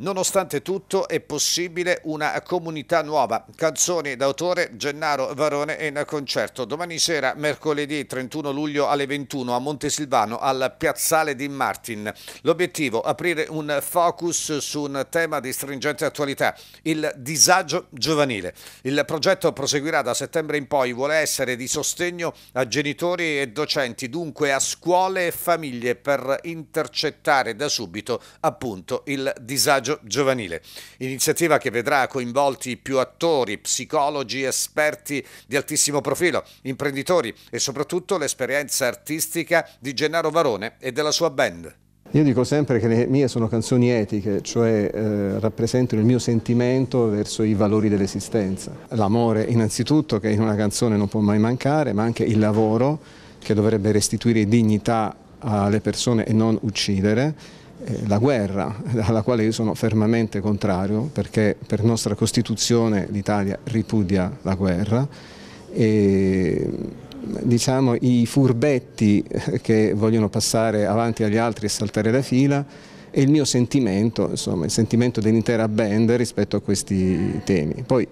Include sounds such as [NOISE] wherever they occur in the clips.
Nonostante tutto è possibile una comunità nuova. Canzoni d'autore Gennaro Varone in concerto. Domani sera, mercoledì 31 luglio alle 21 a Montesilvano al Piazzale di Martin. L'obiettivo aprire un focus su un tema di stringente attualità, il disagio giovanile. Il progetto proseguirà da settembre in poi, vuole essere di sostegno a genitori e docenti, dunque a scuole e famiglie per intercettare da subito appunto il disagio coraggio giovanile. Iniziativa che vedrà coinvolti più attori, psicologi, esperti di altissimo profilo, imprenditori e soprattutto l'esperienza artistica di Gennaro Varone e della sua band. Io dico sempre che le mie sono canzoni etiche, cioè eh, rappresentano il mio sentimento verso i valori dell'esistenza. L'amore innanzitutto che in una canzone non può mai mancare, ma anche il lavoro che dovrebbe restituire dignità alle persone e non uccidere eh, la guerra, [LAUGHS] alla quale io sono fermamente contrario, perché per nostra Costituzione l'Italia ripudia la guerra. E, diciamo, I furbetti eh, che vogliono passare avanti agli altri e saltare la fila e il mio sentimento, insomma, il sentimento dell'intera band rispetto a questi temi. Poi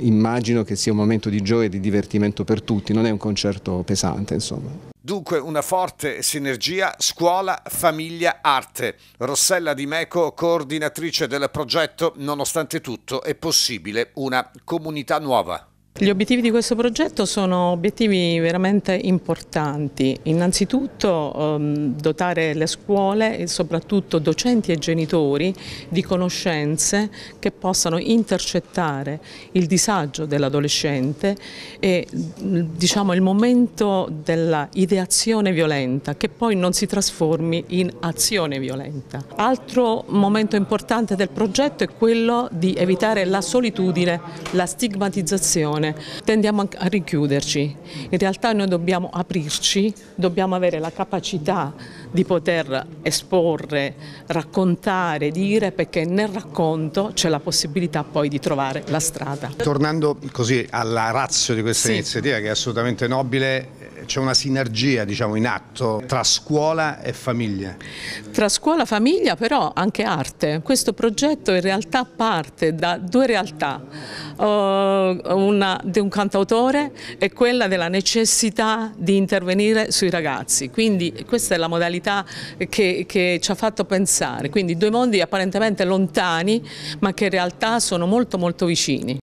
immagino che sia un momento di gioia e di divertimento per tutti, non è un concerto pesante insomma. Dunque una forte sinergia scuola, famiglia, arte. Rossella Di Meco, coordinatrice del progetto Nonostante tutto è possibile una comunità nuova. Gli obiettivi di questo progetto sono obiettivi veramente importanti. Innanzitutto ehm, dotare le scuole e soprattutto docenti e genitori di conoscenze che possano intercettare il disagio dell'adolescente e diciamo, il momento dell'ideazione violenta che poi non si trasformi in azione violenta. Altro momento importante del progetto è quello di evitare la solitudine, la stigmatizzazione discussione. Tendiamo a richiuderci, in realtà noi dobbiamo aprirci, dobbiamo avere la capacità di poter esporre, raccontare, dire perché nel racconto c'è la possibilità poi di trovare la strada. Tornando così alla razza di questa sì. iniziativa che è assolutamente nobile, c'è una sinergia diciamo, in atto tra scuola e famiglia. Tra scuola, e famiglia però anche arte. Questo progetto in realtà parte da due realtà. Uh, una, di un cantautore è quella della necessità di intervenire sui ragazzi, quindi questa è la modalità che, che ci ha fatto pensare, quindi due mondi apparentemente lontani ma che in realtà sono molto molto vicini.